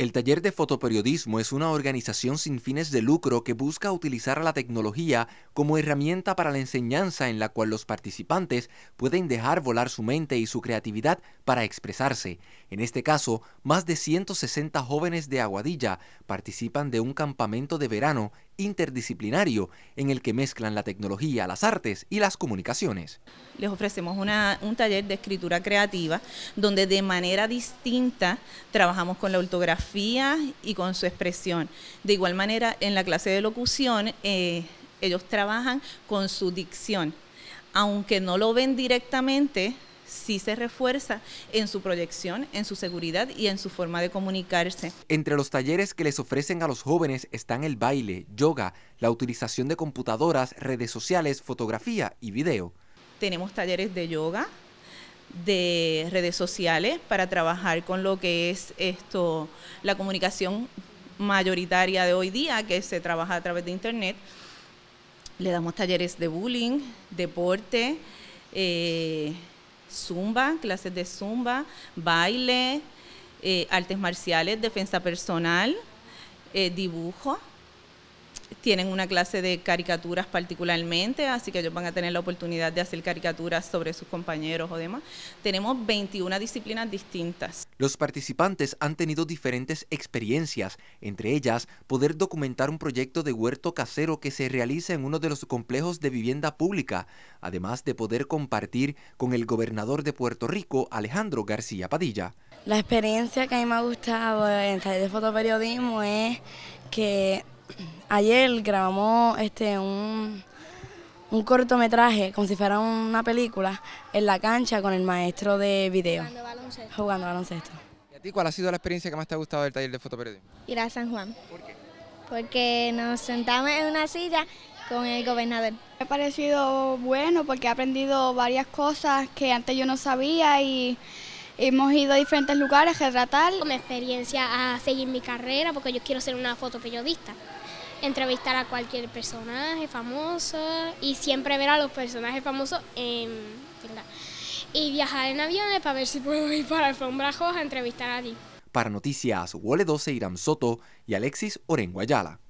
El Taller de Fotoperiodismo es una organización sin fines de lucro que busca utilizar la tecnología como herramienta para la enseñanza en la cual los participantes pueden dejar volar su mente y su creatividad para expresarse. En este caso, más de 160 jóvenes de Aguadilla participan de un campamento de verano interdisciplinario en el que mezclan la tecnología, las artes y las comunicaciones. Les ofrecemos un taller de escritura creativa donde de manera distinta trabajamos con la ortografía y con su expresión. De igual manera, en la clase de locución, eh, ellos trabajan con su dicción. Aunque no lo ven directamente, sí se refuerza en su proyección, en su seguridad y en su forma de comunicarse. Entre los talleres que les ofrecen a los jóvenes están el baile, yoga, la utilización de computadoras, redes sociales, fotografía y video. Tenemos talleres de yoga, de redes sociales para trabajar con lo que es esto la comunicación mayoritaria de hoy día que se trabaja a través de internet. Le damos talleres de bullying, deporte, eh, zumba, clases de zumba, baile, eh, artes marciales, defensa personal, eh, dibujo. Tienen una clase de caricaturas particularmente, así que ellos van a tener la oportunidad de hacer caricaturas sobre sus compañeros o demás. Tenemos 21 disciplinas distintas. Los participantes han tenido diferentes experiencias, entre ellas poder documentar un proyecto de huerto casero que se realiza en uno de los complejos de vivienda pública, además de poder compartir con el gobernador de Puerto Rico, Alejandro García Padilla. La experiencia que a mí me ha gustado en taller de fotoperiodismo es que ayer grabamos este un un cortometraje, como si fuera una película, en la cancha con el maestro de video. Jugando baloncesto. ¿Y a ti cuál ha sido la experiencia que más te ha gustado del taller de fotoperiodismo? Ir a San Juan. ¿Por qué? Porque nos sentamos en una silla con el gobernador. Me ha parecido bueno porque he aprendido varias cosas que antes yo no sabía y hemos ido a diferentes lugares a retratar. Mi experiencia a seguir mi carrera porque yo quiero ser una fotoperiodista entrevistar a cualquier personaje famoso y siempre ver a los personajes famosos en... y viajar en aviones para ver si puedo ir para alfombrajos a entrevistar a ti. Para Noticias, Wole 12 Iram Soto y Alexis Orenguayala.